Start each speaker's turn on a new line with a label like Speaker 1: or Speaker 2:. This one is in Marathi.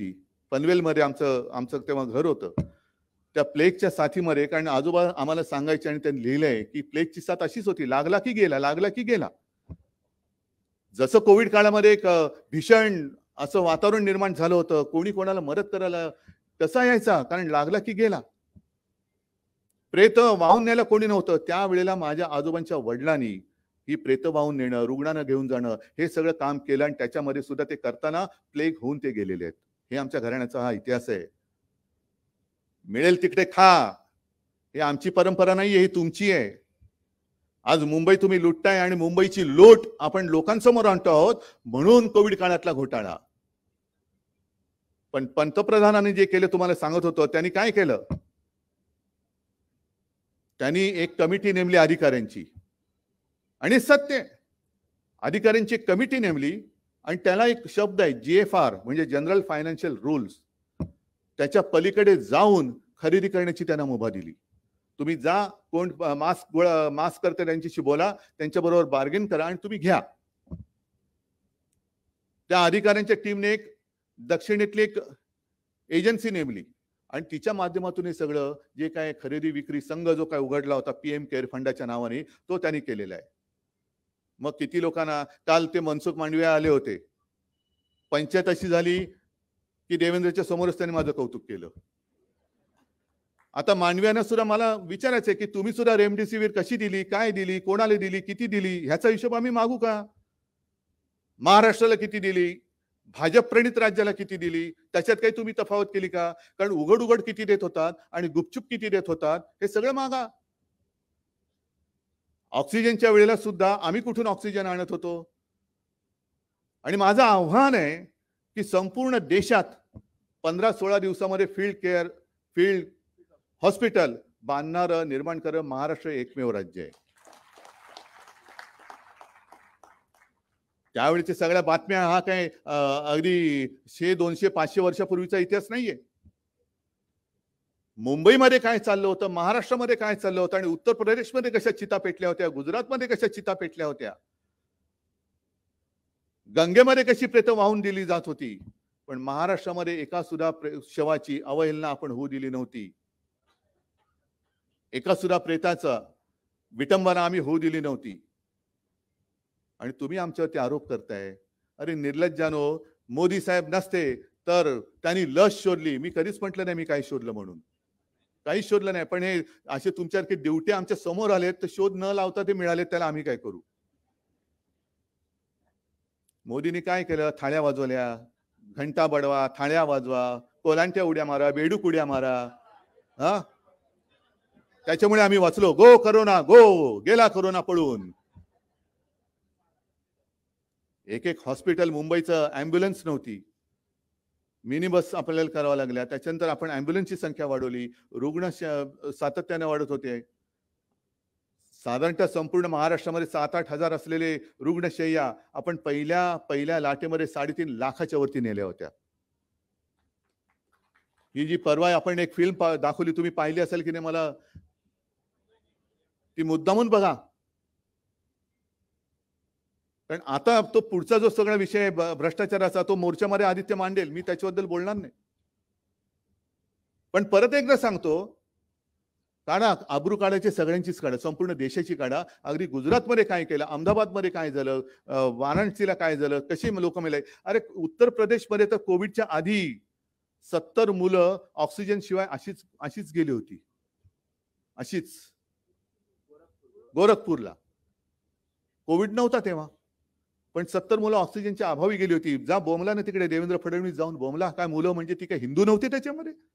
Speaker 1: होती पनवेलमध्ये आमचं आमचं तेव्हा घर होतं त्या प्लेगच्या साथीमध्ये कारण आजोबा आम्हाला सांगायचे आणि त्यांनी लिहिलंय की प्लेगची साथ अशीच होती लागला की गेला लागला की गेला जसं कोविड काळामध्ये एक भीषण असं वातावरण निर्माण झालं होतं कोणी कोणाला मदत करायला कसा यायचा कारण लागला की गेला प्रेत वाहून न्यायला कोणी नव्हतं त्यावेळेला माझ्या आजोबांच्या वडिलांनी ही प्रेत वाहून नेणं रुग्णांना घेऊन जाणं हे सगळं काम केलं आणि त्याच्यामध्ये सुद्धा ते करताना प्लेग होऊन ते गेलेले आहेत हे आमच्या घराण्याचा हा इतिहास आहे मिळेल तिकडे खा हे आमची परंपरा नाही आहे ही तुमची आहे आज मुंबई तुम्ही लुटताय आणि मुंबईची लोट आपण लोकांसमोर आणतो आहोत म्हणून कोविड काळातला घोटाळा पण पंतप्रधानांनी जे केलं तुम्हाला सांगत होतो त्यांनी काय केलं त्यांनी एक कमिटी नेमली अधिकाऱ्यांची आणि सत्य अधिकाऱ्यांची कमिटी नेमली आणि त्याला एक शब्द आहे जी एफ आर म्हणजे जनरल फायनान्शियल रूल्स त्याच्या पलीकडे जाऊन खरेदी करण्याची त्यांना मुभा दिली तुम्ही जा कोण मास्क मास्क करते त्यांच्याशी बोला त्यांच्याबरोबर बार्गेन करा आणि तुम्ही घ्या त्या अधिकाऱ्यांच्या टीमने एक दक्षिणेतली एक एजन्सी नेमली आणि तिच्या माध्यमातून हे सगळं जे काय खरेदी विक्री संघ जो काय उघडला होता पीएम केअर फंडाच्या नावाने तो त्यांनी केलेला आहे मग किती लोकांना काल ते मनसुख मांडविया आले होते पंचायत अशी झाली की देवेंद्रच्या समोरच त्यांनी माझं कौतुक केलं आता मांडव्यानं सुद्धा मला विचारायचं की तुम्ही सुद्धा रेमडेसिवीर कशी दिली काय दिली कोणाला दिली किती दिली ह्याचा हिशोब आम्ही मागू का महाराष्ट्राला किती दिली भाजप प्रणित राज्याला किती दिली त्याच्यात काही तुम्ही तफावत केली का कारण उघड उघड किती देत होतात आणि गुपचूप किती देत होतात हे सगळं मागा ऑक्सिजनच्या वेळेला सुद्धा आम्ही कुठून ऑक्सिजन आणत होतो आणि माझं आव्हान आहे की संपूर्ण देशात पंधरा सोळा दिवसामध्ये फील्ड केअर फील्ड हॉस्पिटल बांधणारं निर्माण कर महाराष्ट्र एकमेव राज्य आहे त्यावेळेच्या सगळ्या बातम्या हा काय अगदी शे दोनशे पाचशे वर्षापूर्वीचा इतिहास नाहीये मुंबईमध्ये काय चाललं होतं महाराष्ट्रामध्ये काय चाललं होतं आणि उत्तर प्रदेशमध्ये कशा चिता पेटल्या होत्या गुजरातमध्ये कशा चिता पेटल्या होत्या गंगेमध्ये कशी प्रेत वाहून दिली जात होती पण महाराष्ट्रामध्ये एका सुद्धा शवाची अवहेलना आपण होऊ दिली नव्हती एका सुद्धा प्रेताचा विटंबना आम्ही होऊ दिली नव्हती आणि तुम्ही आमच्यावरती आरोप करताय अरे निर्लज्जानो मोदी साहेब नसते तर त्यांनी लस शोधली मी कधीच म्हटलं नाही मी काय शोधलं म्हणून काही शोधलं नाही पण हे असे तुमच्यासारखे ड्युटी आमच्या समोर आले तर शोध न लावता ते मिळाले त्याला आम्ही काय करू मोदींनी काय केलं थाळ्या वाजवल्या घंटा बडवा थाळ्या वाजवा कोलांट्या उड्या मारा बेडूक उड्या मारा हा त्याच्यामुळे आम्ही वाचलो गो करोना गो गेला करोना पळून एक एक हॉस्पिटल मुंबईचं अँब्युलन्स नव्हती मिनी बस आपल्याला कराव्या लागल्या त्याच्यानंतर आपण अँब्युलन्सची संख्या वाढवली रुग्ण सातत्याने वाढत होते साधारणतः संपूर्ण महाराष्ट्रामध्ये सात आठ हजार असलेले रुग्णशय्या आपण पहिल्या पहिल्या लाटेमध्ये साडेतीन लाखाच्या वरती नेल्या होत्या ही जी परवा आपण एक फिल्म दाखवली तुम्ही पाहिली असेल की नाही मला ती मुद्दामून बघा कारण आता तो पुढचा जो सगळा विषय भ्रष्टाचाराचा तो मोर्चामध्ये आदित्य मांडेल मी त्याच्याबद्दल बोलणार नाही पण परत एकदा सांगतो काढा आब्रू काढायचे सगळ्यांचीच काढा संपूर्ण देशाची काढा अगदी गुजरातमध्ये काय केलं अहमदाबादमध्ये काय झालं वाराणसीला काय झालं कशी लोक मिळाले अरे उत्तर प्रदेशमध्ये तर कोविडच्या आधी सत्तर मुलं ऑक्सिजन शिवाय अशीच अशीच गेली होती अशीच गोरखपूरला कोविड नव्हता तेव्हा पण सत्तर मुलं ऑक्सिजनच्या अभावी गेली होती जा बोमला ना तिकडे देवेंद्र फडणवीस जाऊन बोमला काय मुलं म्हणजे ती काय हिंदू नव्हती त्याच्यामध्ये